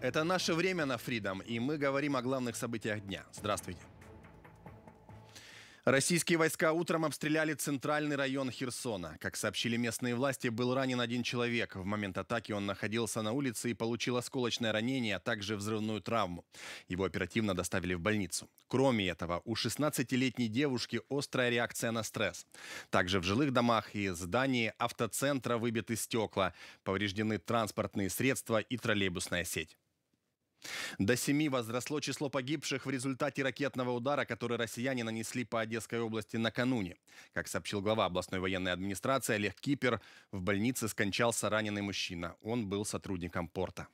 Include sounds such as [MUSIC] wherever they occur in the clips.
Это наше время на Freedom, и мы говорим о главных событиях дня. Здравствуйте. Российские войска утром обстреляли центральный район Херсона. Как сообщили местные власти, был ранен один человек. В момент атаки он находился на улице и получил осколочное ранение, а также взрывную травму. Его оперативно доставили в больницу. Кроме этого, у 16-летней девушки острая реакция на стресс. Также в жилых домах и здании автоцентра выбиты стекла, повреждены транспортные средства и троллейбусная сеть. До семи возросло число погибших в результате ракетного удара, который россияне нанесли по Одесской области накануне. Как сообщил глава областной военной администрации Олег Кипер, в больнице скончался раненый мужчина. Он был сотрудником порта.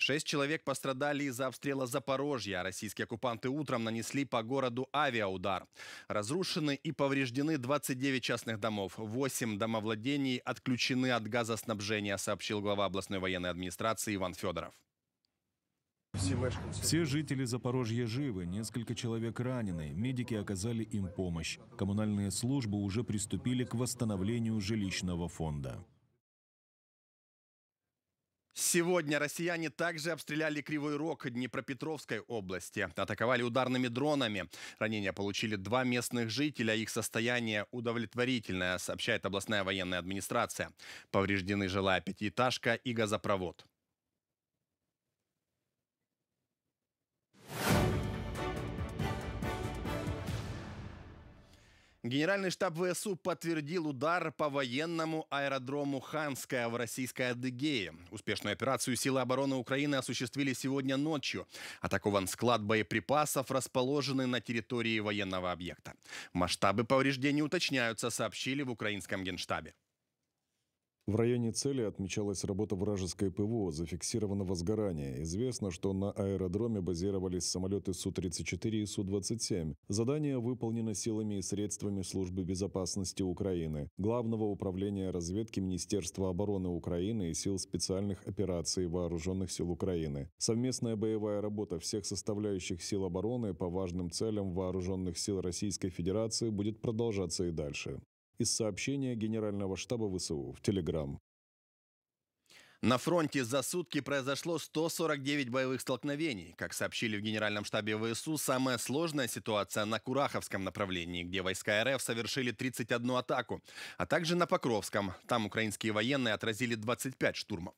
Шесть человек пострадали из-за обстрела Запорожья. А российские оккупанты утром нанесли по городу авиаудар. Разрушены и повреждены 29 частных домов. восемь домовладений отключены от газоснабжения, сообщил глава областной военной администрации Иван Федоров. Все жители Запорожья живы, несколько человек ранены, медики оказали им помощь. Коммунальные службы уже приступили к восстановлению жилищного фонда. Сегодня россияне также обстреляли Кривой Рог Днепропетровской области. Атаковали ударными дронами. Ранения получили два местных жителя. Их состояние удовлетворительное, сообщает областная военная администрация. Повреждены жилая пятиэтажка и газопровод. Генеральный штаб ВСУ подтвердил удар по военному аэродрому Ханская в российской Адыгее. Успешную операцию силы обороны Украины осуществили сегодня ночью. Атакован склад боеприпасов, расположенный на территории военного объекта. Масштабы повреждений уточняются, сообщили в украинском генштабе. В районе цели отмечалась работа вражеской ПВО, зафиксировано возгорание. Известно, что на аэродроме базировались самолеты Су-34 и Су-27. Задание выполнено силами и средствами Службы безопасности Украины, Главного управления разведки Министерства обороны Украины и Сил специальных операций Вооруженных сил Украины. Совместная боевая работа всех составляющих сил обороны по важным целям Вооруженных сил Российской Федерации будет продолжаться и дальше из сообщения Генерального штаба ВСУ в Телеграм. На фронте за сутки произошло 149 боевых столкновений. Как сообщили в Генеральном штабе ВСУ, самая сложная ситуация на Кураховском направлении, где войска РФ совершили 31 атаку, а также на Покровском. Там украинские военные отразили 25 штурмов.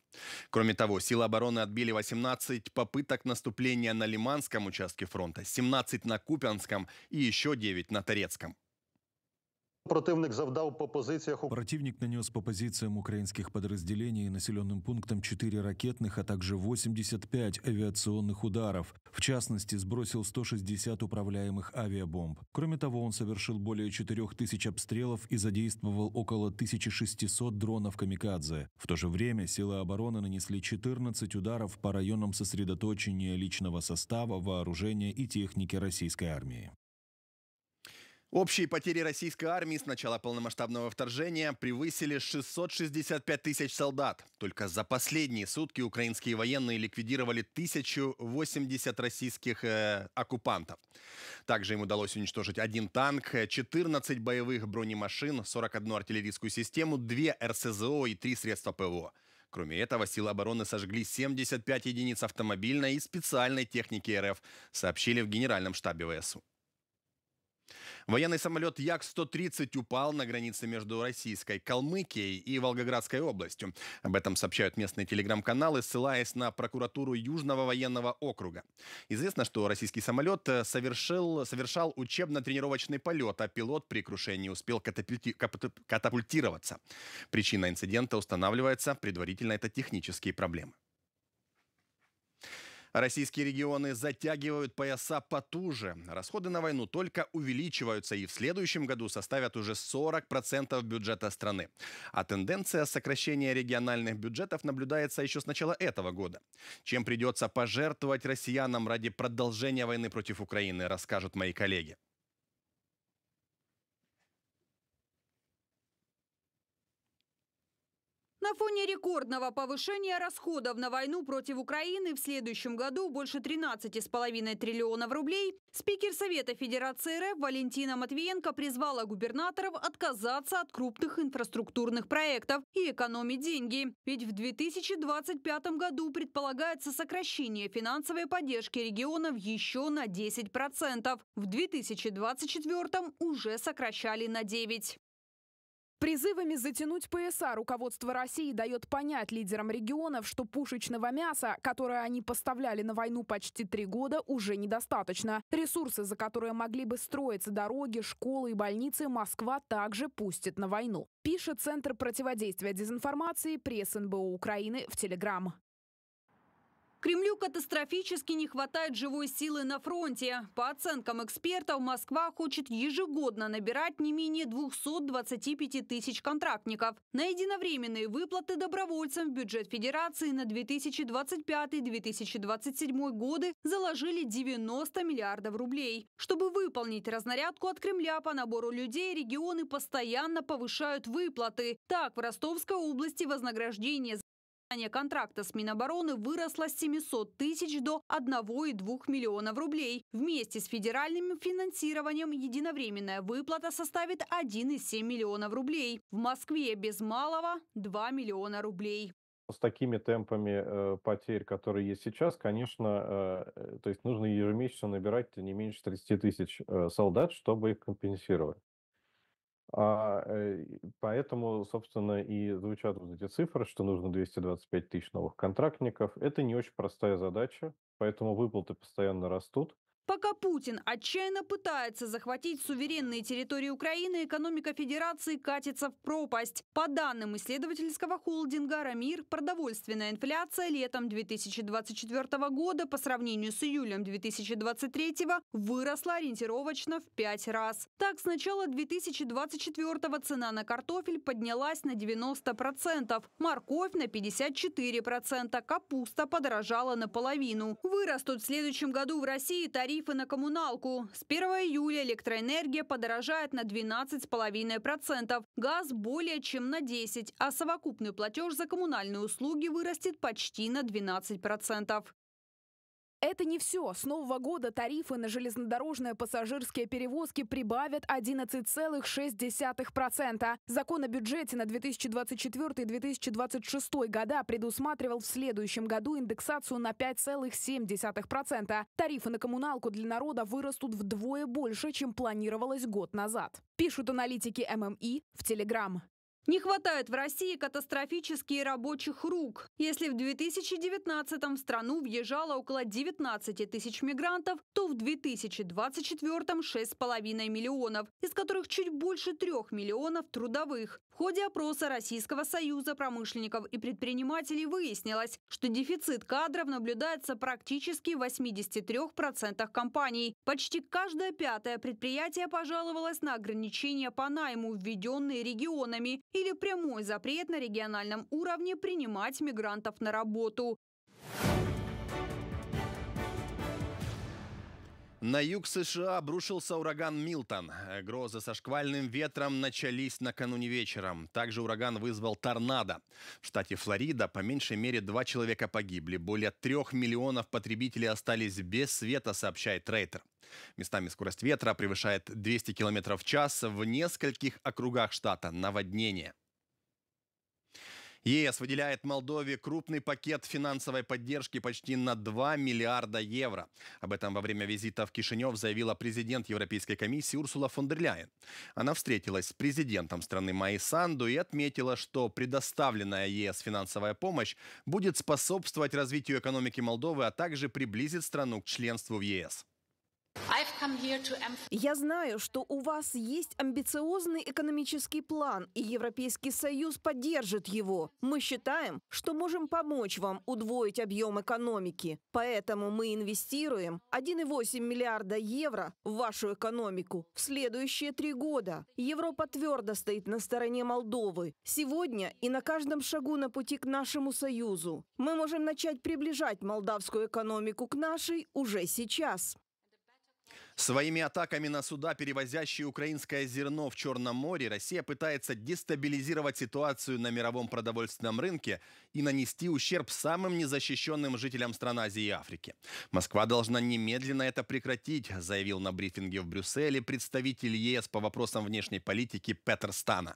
Кроме того, силы обороны отбили 18 попыток наступления на Лиманском участке фронта, 17 на Купянском и еще 9 на Торецком. Противник завдал по позициях... Противник нанес по позициям украинских подразделений и населенным пунктам 4 ракетных, а также 85 авиационных ударов. В частности, сбросил 160 управляемых авиабомб. Кроме того, он совершил более 4000 обстрелов и задействовал около 1600 дронов «Камикадзе». В то же время силы обороны нанесли 14 ударов по районам сосредоточения личного состава, вооружения и техники российской армии. Общие потери российской армии с начала полномасштабного вторжения превысили 665 тысяч солдат. Только за последние сутки украинские военные ликвидировали 1080 российских э, оккупантов. Также им удалось уничтожить один танк, 14 боевых бронемашин, 41 артиллерийскую систему, 2 РСЗО и 3 средства ПВО. Кроме этого, силы обороны сожгли 75 единиц автомобильной и специальной техники РФ, сообщили в Генеральном штабе ВСУ. Военный самолет Як-130 упал на границе между российской Калмыкией и Волгоградской областью. Об этом сообщают местные телеграм-каналы, ссылаясь на прокуратуру Южного военного округа. Известно, что российский самолет э, совершил, совершал учебно-тренировочный полет, а пилот при крушении успел катапульти, катапультироваться. Причина инцидента устанавливается, предварительно это технические проблемы. Российские регионы затягивают пояса потуже. Расходы на войну только увеличиваются и в следующем году составят уже 40% бюджета страны. А тенденция сокращения региональных бюджетов наблюдается еще с начала этого года. Чем придется пожертвовать россиянам ради продолжения войны против Украины, расскажут мои коллеги. На фоне рекордного повышения расходов на войну против Украины в следующем году больше 13,5 триллионов рублей спикер Совета Федерации РФ Валентина Матвиенко призвала губернаторов отказаться от крупных инфраструктурных проектов и экономить деньги. Ведь в 2025 году предполагается сокращение финансовой поддержки регионов еще на 10%. В 2024 уже сокращали на 9%. Призывами затянуть пояса руководство России дает понять лидерам регионов, что пушечного мяса, которое они поставляли на войну почти три года, уже недостаточно. Ресурсы, за которые могли бы строиться дороги, школы и больницы, Москва также пустит на войну. Пишет Центр противодействия дезинформации пресс НБО Украины в Телеграм. Кремлю катастрофически не хватает живой силы на фронте. По оценкам экспертов, Москва хочет ежегодно набирать не менее 225 тысяч контрактников. На единовременные выплаты добровольцам в бюджет Федерации на 2025-2027 годы заложили 90 миллиардов рублей. Чтобы выполнить разнарядку от Кремля по набору людей, регионы постоянно повышают выплаты. Так, в Ростовской области вознаграждение контракта с Минобороны выросло с 700 тысяч до 1,2 миллионов рублей. Вместе с федеральным финансированием единовременная выплата составит 1,7 миллионов рублей. В Москве без малого 2 миллиона рублей с такими темпами э, потерь, которые есть сейчас, конечно, э, э то есть нужно ежемесячно набирать не меньше 30 тысяч э, солдат, чтобы их компенсировать. А, э, поэтому, собственно, и звучат вот эти цифры, что нужно 225 тысяч новых контрактников. Это не очень простая задача, поэтому выплаты постоянно растут. Пока Путин отчаянно пытается захватить суверенные территории Украины, экономика Федерации катится в пропасть. По данным исследовательского холдинга «Рамир», продовольственная инфляция летом 2024 года по сравнению с июлем 2023 выросла ориентировочно в пять раз. Так, с начала 2024 цена на картофель поднялась на 90%, морковь на 54%, капуста подорожала наполовину. Вырастут в следующем году в России тарифы тарифы на коммуналку. С 1 июля электроэнергия подорожает на 12,5%, газ более чем на 10%, а совокупный платеж за коммунальные услуги вырастет почти на 12%. Это не все. С нового года тарифы на железнодорожные пассажирские перевозки прибавят 11,6%. Закон о бюджете на 2024-2026 года предусматривал в следующем году индексацию на 5,7%. Тарифы на коммуналку для народа вырастут вдвое больше, чем планировалось год назад. Пишут аналитики ММИ в Телеграм. Не хватает в России катастрофически рабочих рук. Если в 2019-м в страну въезжало около 19 тысяч мигрантов, то в 2024-м 6,5 миллионов, из которых чуть больше 3 миллионов трудовых ходе опроса Российского союза промышленников и предпринимателей выяснилось, что дефицит кадров наблюдается практически в 83% компаний. Почти каждое пятое предприятие пожаловалось на ограничения по найму, введенные регионами, или прямой запрет на региональном уровне принимать мигрантов на работу. На юг США обрушился ураган Милтон. Грозы со шквальным ветром начались накануне вечером. Также ураган вызвал торнадо. В штате Флорида по меньшей мере два человека погибли. Более трех миллионов потребителей остались без света, сообщает Рейтер. Местами скорость ветра превышает 200 км в час в нескольких округах штата. Наводнение. ЕС выделяет Молдове крупный пакет финансовой поддержки почти на 2 миллиарда евро. Об этом во время визита в Кишинев заявила президент Европейской комиссии Урсула фон дер Ляйен. Она встретилась с президентом страны Майи и отметила, что предоставленная ЕС финансовая помощь будет способствовать развитию экономики Молдовы, а также приблизит страну к членству в ЕС. Я знаю, что у вас есть амбициозный экономический план, и Европейский Союз поддержит его. Мы считаем, что можем помочь вам удвоить объем экономики. Поэтому мы инвестируем 1,8 миллиарда евро в вашу экономику в следующие три года. Европа твердо стоит на стороне Молдовы. Сегодня и на каждом шагу на пути к нашему Союзу. Мы можем начать приближать молдавскую экономику к нашей уже сейчас. Своими атаками на суда, перевозящие украинское зерно в Черном море, Россия пытается дестабилизировать ситуацию на мировом продовольственном рынке и нанести ущерб самым незащищенным жителям стран Азии и Африки. Москва должна немедленно это прекратить, заявил на брифинге в Брюсселе представитель ЕС по вопросам внешней политики Петер Стана.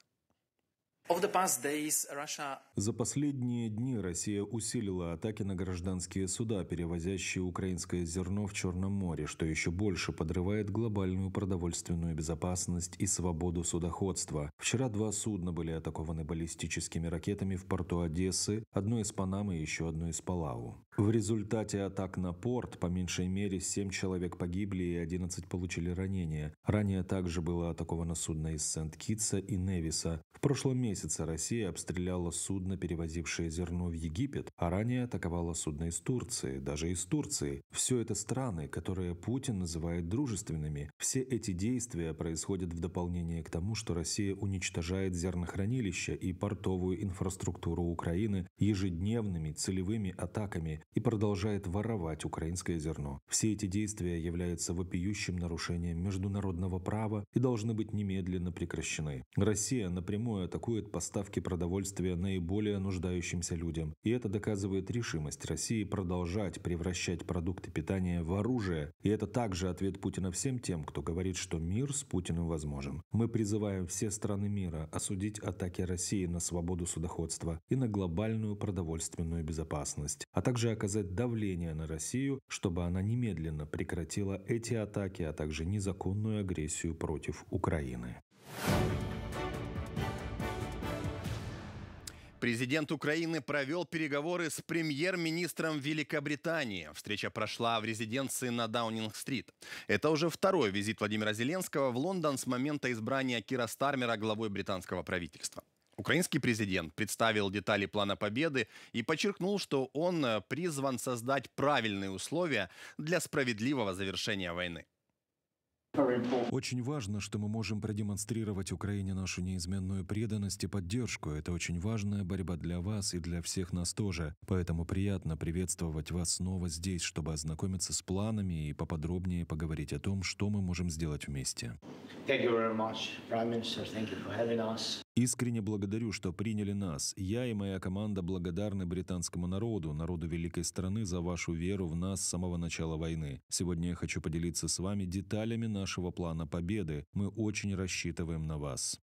За последние дни Россия усилила атаки на гражданские суда, перевозящие украинское зерно в Черном море, что еще больше подрывает глобальную продовольственную безопасность и свободу судоходства. Вчера два судна были атакованы баллистическими ракетами в порту Одессы, одно из Панамы и еще одно из Палау. В результате атак на порт по меньшей мере 7 человек погибли и 11 получили ранения. Ранее также было атаковано судно из Сент-Китса и Невиса. В прошлом месяце месяца Россия обстреляла судно, перевозившее зерно в Египет, а ранее атаковала судно из Турции, даже из Турции. Все это страны, которые Путин называет дружественными. Все эти действия происходят в дополнение к тому, что Россия уничтожает зернохранилища и портовую инфраструктуру Украины ежедневными целевыми атаками и продолжает воровать украинское зерно. Все эти действия являются вопиющим нарушением международного права и должны быть немедленно прекращены. Россия напрямую атакует гарантирует поставки продовольствия наиболее нуждающимся людям. И это доказывает решимость России продолжать превращать продукты питания в оружие. И это также ответ Путина всем тем, кто говорит, что мир с Путиным возможен. Мы призываем все страны мира осудить атаки России на свободу судоходства и на глобальную продовольственную безопасность, а также оказать давление на Россию, чтобы она немедленно прекратила эти атаки, а также незаконную агрессию против Украины. Президент Украины провел переговоры с премьер-министром Великобритании. Встреча прошла в резиденции на Даунинг-стрит. Это уже второй визит Владимира Зеленского в Лондон с момента избрания Кира Стармера главой британского правительства. Украинский президент представил детали плана победы и подчеркнул, что он э, призван создать правильные условия для справедливого завершения войны. Очень важно, что мы можем продемонстрировать Украине нашу неизменную преданность и поддержку. Это очень важная борьба для вас и для всех нас тоже. Поэтому приятно приветствовать вас снова здесь, чтобы ознакомиться с планами и поподробнее поговорить о том, что мы можем сделать вместе. Thank you very much, Prime Minister. Thank you for having us. Искренне благодарю, что приняли нас. Я и моя команда благодарны британскому народу, народу великой страны за вашу веру в нас с самого начала войны. Сегодня я хочу поделиться с вами деталями нашего плана победы. Мы очень рассчитываем на вас.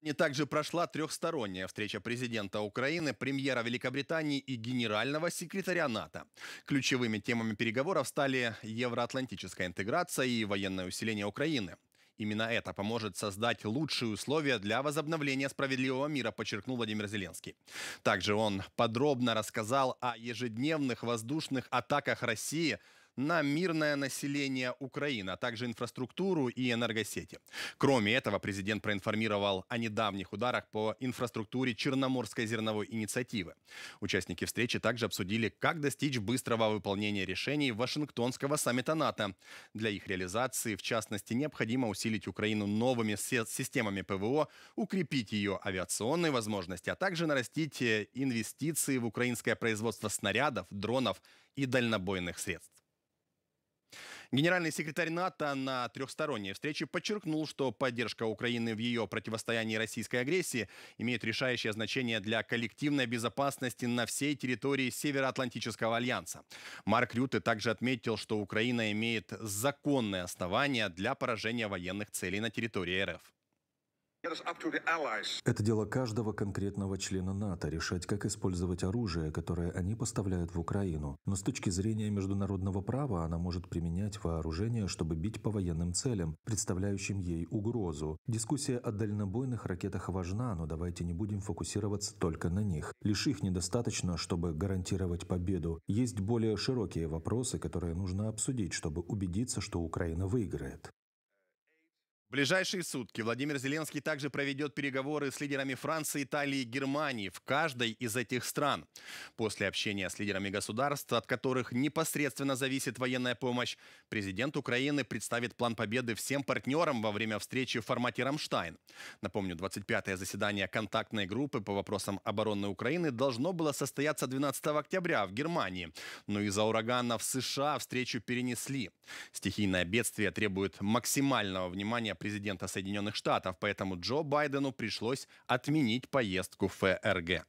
Не также прошла трехсторонняя встреча президента Украины, премьера Великобритании и генерального секретаря НАТО. Ключевыми темами переговоров стали евроатлантическая интеграция и военное усиление Украины. Именно это поможет создать лучшие условия для возобновления справедливого мира, подчеркнул Владимир Зеленский. Также он подробно рассказал о ежедневных воздушных атаках России – на мирное население Украины, а также инфраструктуру и энергосети. Кроме этого, президент проинформировал о недавних ударах по инфраструктуре Черноморской зерновой инициативы. Участники встречи также обсудили, как достичь быстрого выполнения решений Вашингтонского саммита НАТО. Для их реализации, в частности, необходимо усилить Украину новыми системами ПВО, укрепить ее авиационные возможности, а также нарастить э, инвестиции в украинское производство снарядов, дронов и дальнобойных средств. Генеральный секретарь НАТО на трехсторонней встрече подчеркнул, что поддержка Украины в ее противостоянии российской агрессии имеет решающее значение для коллективной безопасности на всей территории Североатлантического альянса. Марк Рюте также отметил, что Украина имеет законное основание для поражения военных целей на территории РФ. Это дело каждого конкретного члена НАТО решать, как использовать оружие, которое они поставляют в Украину. Но с точки зрения международного права она может применять вооружение, чтобы бить по военным целям, представляющим ей угрозу. Дискуссия о дальнобойных ракетах важна, но давайте не будем фокусироваться только на них. Лишь их недостаточно, чтобы гарантировать победу. Есть более широкие вопросы, которые нужно обсудить, чтобы убедиться, что Украина выиграет. В ближайшие сутки Владимир Зеленский также проведет переговоры с лидерами Франции, Италии и Германии в каждой из этих стран. После общения с лидерами государств, от которых непосредственно зависит военная помощь, президент Украины представит план победы всем партнерам во время встречи в формате «Рамштайн». Напомню, 25-е заседание контактной группы по вопросам обороны Украины должно было состояться 12 октября в Германии. Но из-за урагана в США встречу перенесли. Стихийное бедствие требует максимального внимания президента Соединенных Штатов, поэтому Джо Байдену пришлось отменить поездку в ФРГ.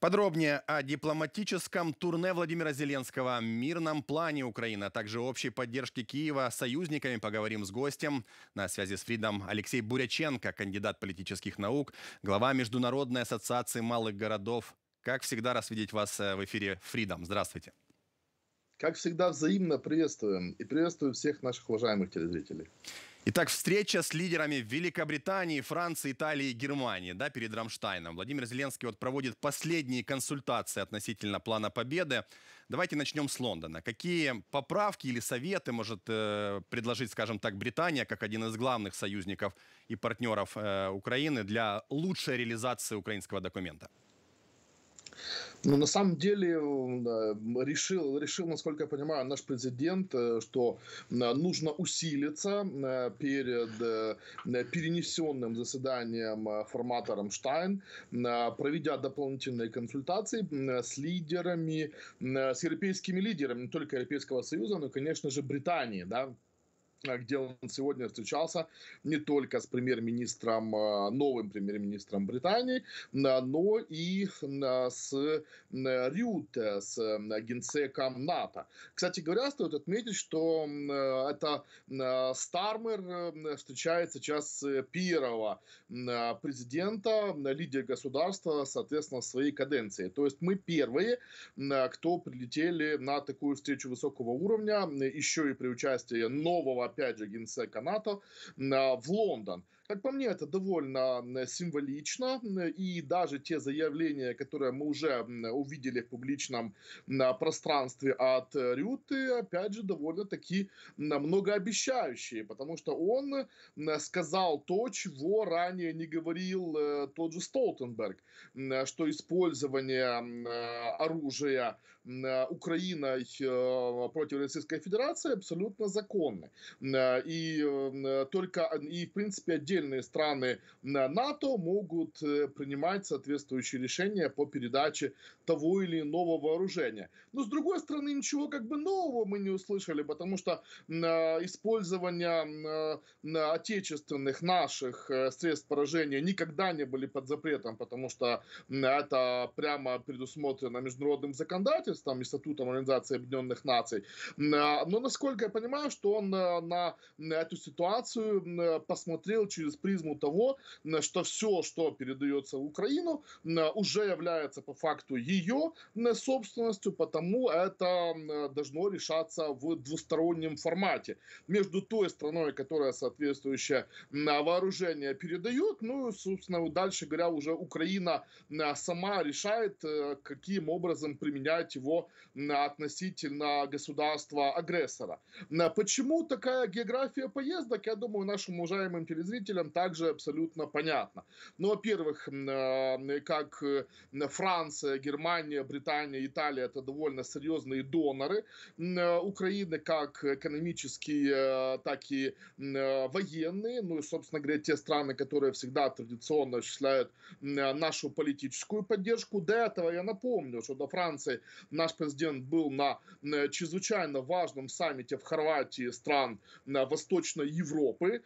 Подробнее о дипломатическом турне Владимира Зеленского, мирном плане Украины, а также общей поддержке Киева союзниками поговорим с гостем. На связи с Фридом Алексей Буряченко, кандидат политических наук, глава Международной ассоциации малых городов. Как всегда, рад видеть вас э, в эфире Фридом. Здравствуйте. Как всегда, взаимно приветствуем и приветствую всех наших уважаемых телезрителей. Итак, встреча с лидерами Великобритании, Франции, Италии и Германии да, перед Рамштайном. Владимир Зеленский вот проводит последние консультации относительно плана победы. Давайте начнем с Лондона. Какие поправки или советы может э, предложить, скажем так, Британия, как один из главных союзников и партнеров э, Украины для лучшей реализации украинского документа? Ну, на самом деле решил, решил, насколько я понимаю, наш президент, э, что нужно усилиться э, перед э, перенесенным заседанием формата «Рамштайн», проведя дополнительные консультации с лидерами, с европейскими лидерами, не только Европейского Союза, но, конечно же, Британии, да, а, где он сегодня встречался не только с премьер-министром, а, новым премьер-министром Британии, но и с Рюте, с генсеком НАТО. Кстати говоря, стоит отметить, что это Стармер встречается сейчас первого президента, лидера государства, соответственно, своей каденции. То есть мы первые, кто прилетели на такую встречу высокого уровня, еще и при участии нового опять же, генсека НАТО а, в Лондон. Как по мне, это довольно символично, и даже те заявления, которые мы уже увидели в публичном пространстве от э, Рюты, опять же, довольно-таки многообещающие, потому что он сказал то, чего ранее не говорил э, тот же Столтенберг, что использование оружия Украиной э, против Российской Федерации абсолютно законно. И только, и в принципе, отдельно отдельные страны НАТО могут э, принимать соответствующие решения по передаче того или иного вооружения. Но, с другой стороны, ничего как бы нового мы не услышали, потому что э, использование э, отечественных наших средств поражения никогда не были под запретом, потому что это прямо предусмотрено международным законодательством и статутом Организации Объединенных Наций. Но, насколько я понимаю, что он на эту ситуацию посмотрел через через призму того, что все, что передается в Украину, уже является по факту ее собственностью, потому это должно решаться в двустороннем формате. Между той страной, которая соответствующее вооружение передает, ну и, собственно, дальше говоря, уже Украина сама решает, э, каким образом применять его относительно государства-агрессора. Почему такая география поездок? Я думаю, нашим уважаемым телезрителям зрителям также абсолютно понятно. Ну, во-первых, э, как э, Франция, Германия, Британия, Италия – это довольно серьезные доноры э, Украины, как экономические, так и военные. Ну и, собственно говоря, те страны, которые всегда традиционно осуществляют нашу политическую поддержку. До этого я напомню, что до Франции наш президент был на чрезвычайно важном саммите в Хорватии стран Восточной Европы,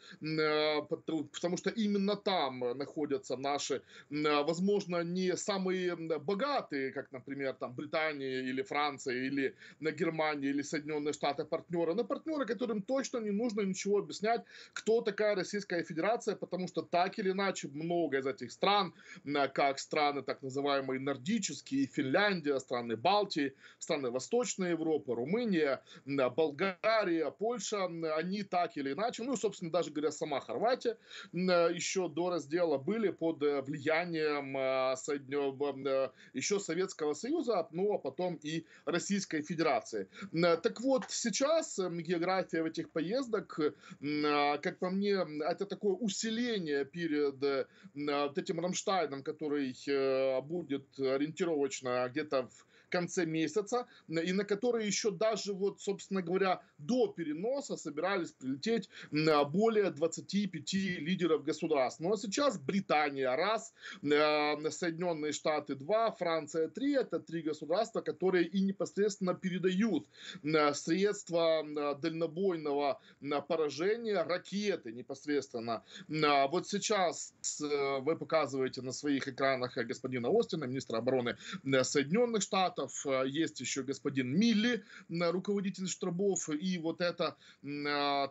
потому что именно там находятся наши, а, возможно, не самые богатые, как, например, там Британия или Франция или на Германия или Соединенные Штаты партнеры, но партнеры, которым точно не нужно ничего объяснять, кто такая Российская Федерация, потому что так или иначе много из этих стран, а, как страны так называемые нордические, Финляндия, страны Балтии, страны Восточной Европы, Румыния, а, Болгария, Польша, они так или иначе, ну, собственно, даже говоря, сама Хорватия, Э, еще до раздела были под э, влиянием э, еще Советского Союза, ну а потом и Российской Федерации. Так вот, сейчас география в этих поездок, как по мне, это такое усиление перед вот этим Рамштайном, который будет ориентировочно где-то в конце месяца, и на которые еще даже, вот, собственно говоря, до переноса собирались прилететь более 25 лидеров государств. Но ну, а сейчас Британия раз, э, Соединенные Штаты два, Франция три, это три государства, которые и непосредственно передают э, средства э, дальнобойного поражения, ракеты непосредственно. Вот сейчас вы показываете на своих экранах господина Остина, министра обороны Соединенных Штатов, Филатов, э, есть еще господин Милли, руководитель Штробов, и вот это э,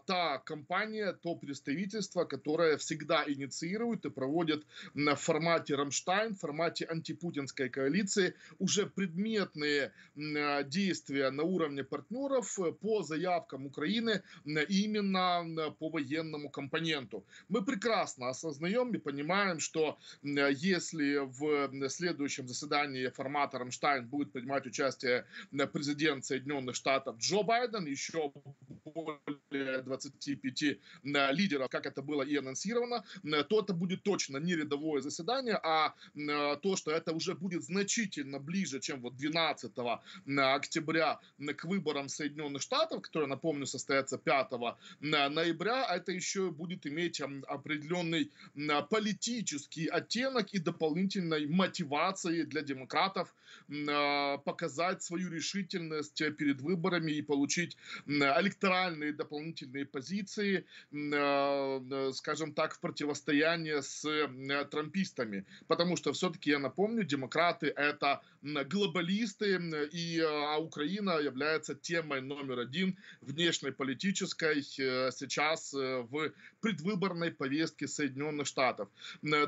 та компания, то представительство, которое всегда инициирует и проводит в формате Рамштайн, в формате антипутинской коалиции уже предметные э, действия на уровне партнеров по заявкам Украины именно по военному компоненту. Мы прекрасно осознаем и понимаем, что если в следующем заседании формата Рамштайн будет принимать участие президент Соединенных Штатов Джо Байден, еще более 25 э, лидеров, как это было и анонсировано, э, то это будет точно не рядовое заседание, а э, то, что это уже будет значительно ближе, чем вот 12 октября к выборам Соединенных Штатов, которые, напомню, состоятся 5 ноября, это еще будет иметь эм, определенный политический оттенок и дополнительной мотивации для демократов а, показать свою решительность перед выборами и получить электоральные дополнительные позиции, а, скажем так, в противостоянии с трампистами. Потому что все-таки, я напомню, демократы – это глобалисты, и а, а Украина является темой номер один внешней политической э, сейчас э, в предвыборной повестке Соединенных Штатов.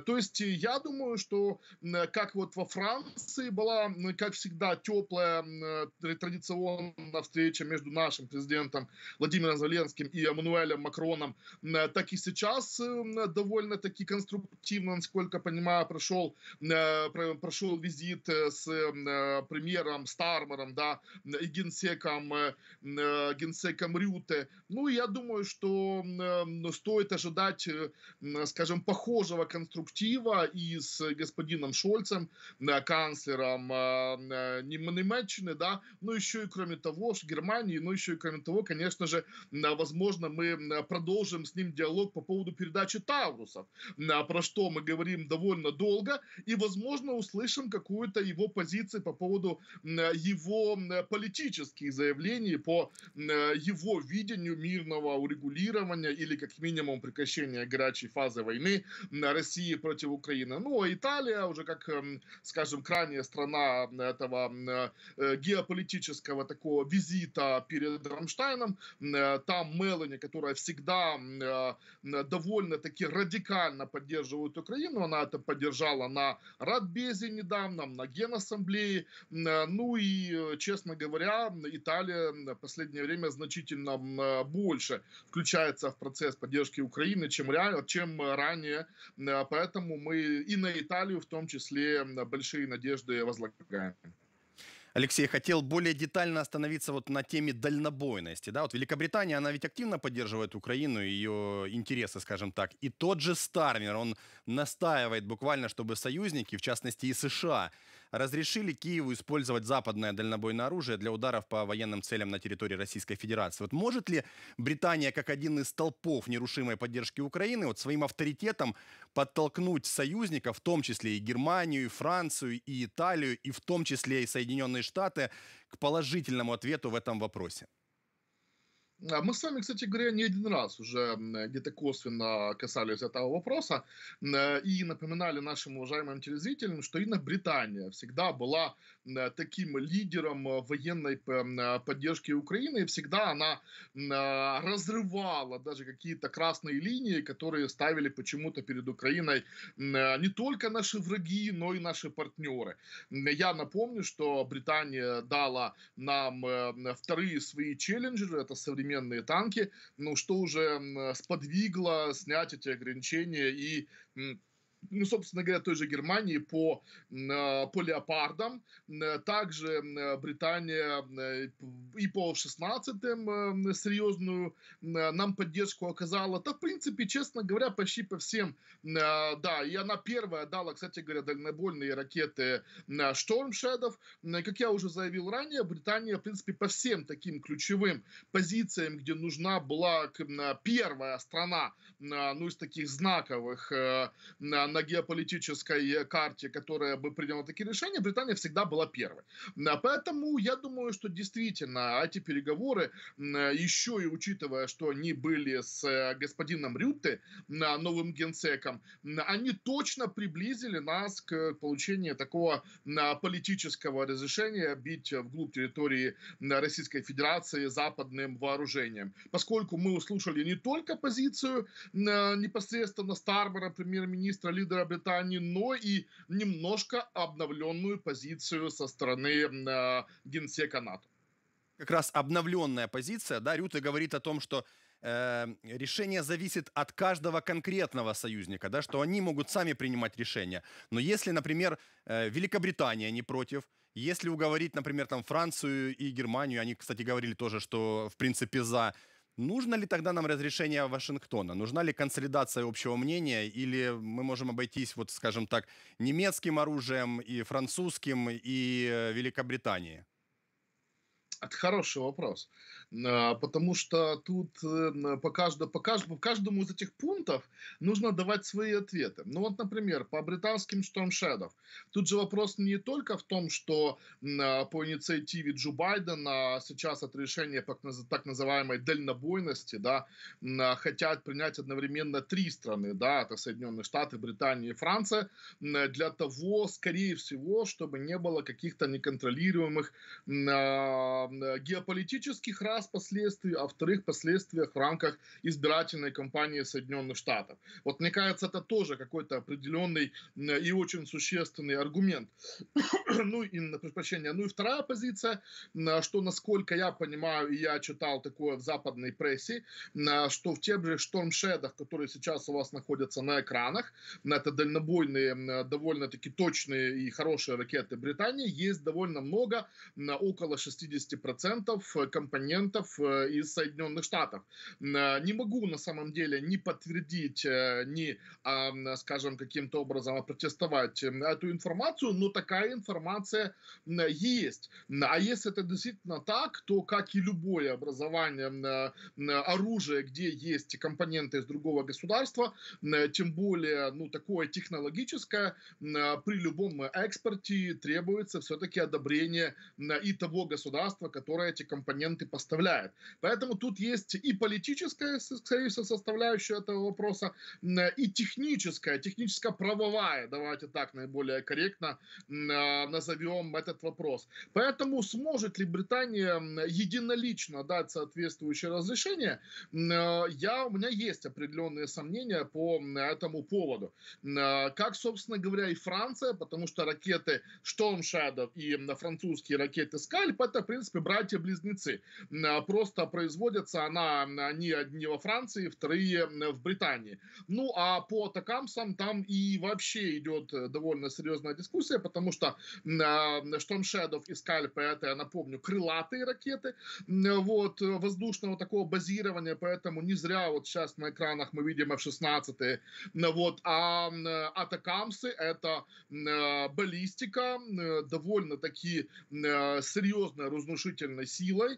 То есть я думаю, что как вот во Франции была, как всегда, та теплая э, традиционная встреча между нашим президентом Владимиром Зеленским и Эммануэлем Макроном, э, так и сейчас э, довольно-таки конструктивно, насколько понимаю, прошел, прошел визит с премьером Стармером да, и генсеком, генсеком Рюте. Ну, я думаю, что ну, стоит ожидать, скажем, похожего конструктива и с господином Шольцем, канцлером Немеччины, да, ну еще и кроме того, что Германии, ну еще и кроме того, конечно же, возможно, мы продолжим с ним диалог по поводу передачи Таурусов, про что мы говорим довольно долго, и, возможно, услышим какую-то его позицию по поводу его политических заявлений, по его видению мирного урегулирования или, как минимум, прекращения горячей фазы войны России против Украины. Ну, а Италия уже, как, эм, скажем, крайняя страна этого Э, э, геополитического такого визита перед Рамштайном. Э, там Мелани, которая всегда довольно-таки радикально поддерживает Украину, она это поддержала на Радбезе недавно, на Генассамблее. Ну и, честно говоря, Италия в последнее время значительно больше включается в процесс поддержки Украины, чем, реально, чем ранее. Поэтому мы и на Италию в том числе большие надежды возлагаем. Алексей, хотел более детально остановиться вот на теме дальнобойности. Да? Вот Великобритания, она ведь активно поддерживает Украину, ее интересы, скажем так. И тот же Стармер, он настаивает буквально, чтобы союзники, в частности и США, разрешили Киеву использовать западное дальнобойное оружие для ударов по военным целям на территории Российской Федерации. Вот может ли Британия, как один из столпов нерушимой поддержки Украины, вот своим авторитетом подтолкнуть союзников, в том числе и Германию, и Францию, и Италию, и в том числе и Соединенные Штаты, к положительному ответу в этом вопросе? Мы с вами, кстати говоря, не один раз уже где-то косвенно касались этого вопроса и напоминали нашим уважаемым телезрителям, что именно Британия всегда была таким лидером военной поддержки Украины, и всегда она разрывала даже какие-то красные линии, которые ставили почему-то перед Украиной не только наши враги, но и наши партнеры. Я напомню, что Британия дала нам э, вторые свои челленджеры, это современные современные танки, ну что уже сподвигло снять эти ограничения и ну, собственно говоря, той же Германии по, по леопардам, также Британия и по 16-м серьезную нам поддержку оказала. Да, в принципе, честно говоря, почти по всем, да, и она первая дала, кстати говоря, дальнобольные ракеты Storm Shadow. Как я уже заявил ранее, Британия, в принципе, по всем таким ключевым позициям, где нужна была первая страна, ну, из таких знаковых на на геополитической э, карте, которая бы приняла такие решения, Британия всегда была первой. Поэтому я думаю, что действительно эти переговоры, еще и учитывая, что они были с э, господином Рютте, новым генсеком, они точно приблизили нас к получению такого политического разрешения бить вглубь территории Российской Федерации западным вооружением. Поскольку мы услышали не только позицию э, непосредственно Старбора, премьер-министра лидера Британии, но и немножко обновленную позицию со стороны э, генсека НАТО. Как раз обновленная позиция, да, Рюта говорит о том, что э, решение зависит от каждого конкретного союзника, да, что они могут сами принимать решения. Но если, например, э, Великобритания не против, если уговорить, например, там Францию и Германию, они, кстати, говорили тоже, что в принципе за Нужно ли тогда нам разрешение Вашингтона? Нужна ли консолидация общего мнения? Или мы можем обойтись, вот, скажем так, немецким оружием и французским, и э, Великобритании? Это хороший вопрос. А, потому что тут э, по каждому, по каждому, каждому из этих пунктов нужно давать свои ответы. Ну вот, например, по британским Storm Shadow. Тут же вопрос не только в том, что а, по инициативе Джо Байдена сейчас от решения так называемой дальнобойности, да, а, хотят принять одновременно три страны, да, это Соединенные Штаты, Британия и Франция, для того, скорее всего, чтобы не было каких-то неконтролируемых геополитических разных раз последствий, а во-вторых, последствиях в рамках избирательной кампании Соединенных Штатов. Вот мне кажется, это тоже какой-то определенный и очень существенный аргумент. [COUGHS] ну и, на прощение. ну и вторая позиция, что, насколько я понимаю, и я читал такое в западной прессе, что в тех же штормшедах, которые сейчас у вас находятся на экранах, это дальнобойные, довольно-таки точные и хорошие ракеты Британии, есть довольно много, около 60% компонентов студентов э, из Соединенных Штатов. Э, не могу на самом деле ни подтвердить, э, ни, а, скажем, каким-то образом опротестовать эту информацию, но такая информация есть. А если это действительно так, то, как и любое образование, оружия, где есть компоненты из другого государства, тем более, ну, такое технологическое, при любом экспорте требуется все-таки одобрение и того государства, которое эти компоненты поставляет составляет. Поэтому тут есть и политическая, скорее всего, составляющая этого вопроса, э, и техническая, техническо-правовая, давайте так наиболее корректно э, назовем этот вопрос. Поэтому сможет ли Британия единолично дать соответствующее разрешение, э, я, у меня есть определенные сомнения по этому поводу. Как, собственно говоря, и Франция, потому что ракеты Storm Shadow и французские ракеты Скальп это, в принципе, братья-близнецы. Э, просто производится она, не одни во Франции, вторые в Британии. Ну, а по Токамсам там и вообще идет э, довольно серьезная дискуссия, потому что а, Storm Shadow и Скальпы, это, я напомню, крылатые ракеты, вот, э, воздушного такого базирования, поэтому не зря вот сейчас на экранах мы видим F-16, вот, а Атакамсы это баллистика довольно-таки серьезной разрушительной силой,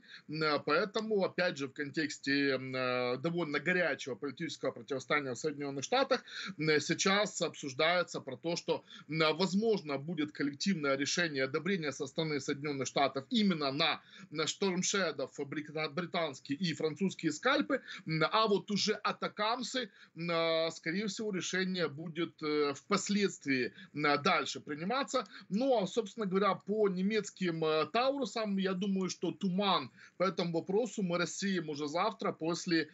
Поэтому, опять же, в контексте э, довольно горячего политического противостояния в Соединенных Штатах сейчас обсуждается про то, что, возможно, будет коллективное решение одобрения со стороны Соединенных Штатов именно на штормшедов британские и французские скальпы, а вот уже атакамсы, э, скорее всего, решение будет э, впоследствии дальше приниматься. Ну, а, собственно говоря, по немецким Таурусам, я думаю, что туман, поэтому этому вопросу мы рассеем уже завтра после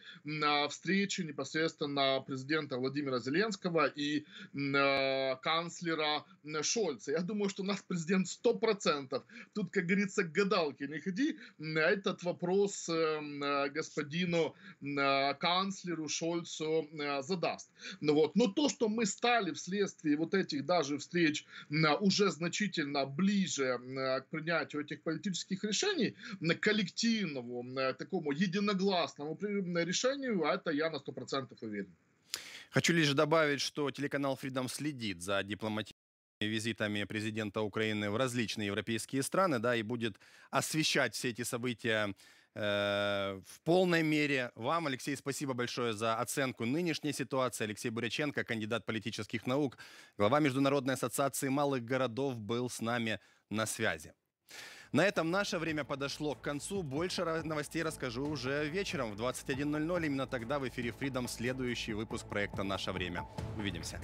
а, встречи непосредственно президента Владимира Зеленского и а, канцлера Шольца. Я думаю, что у нас президент 100%. Тут, как говорится, гадалки не ходи. А этот вопрос э, господину канцлеру Шольцу задаст. Ну вот. Но то, что мы стали вследствие вот этих даже встреч уже значительно ближе к принятию этих политических решений, коллективного единому, э, такому единогласному решению, а это я на 100% уверен. Хочу лишь добавить, что телеканал Freedom следит за дипломатическими визитами президента Украины в различные европейские страны, да, и будет освещать все эти события э, в полной мере. Вам, Алексей, спасибо большое за оценку нынешней ситуации. Алексей Буряченко, кандидат политических наук, глава Международной ассоциации малых городов, был с нами на связи. На этом наше время подошло к концу. Больше новостей расскажу уже вечером в 21.00. Именно тогда в эфире Freedom следующий выпуск проекта «Наше время». Увидимся.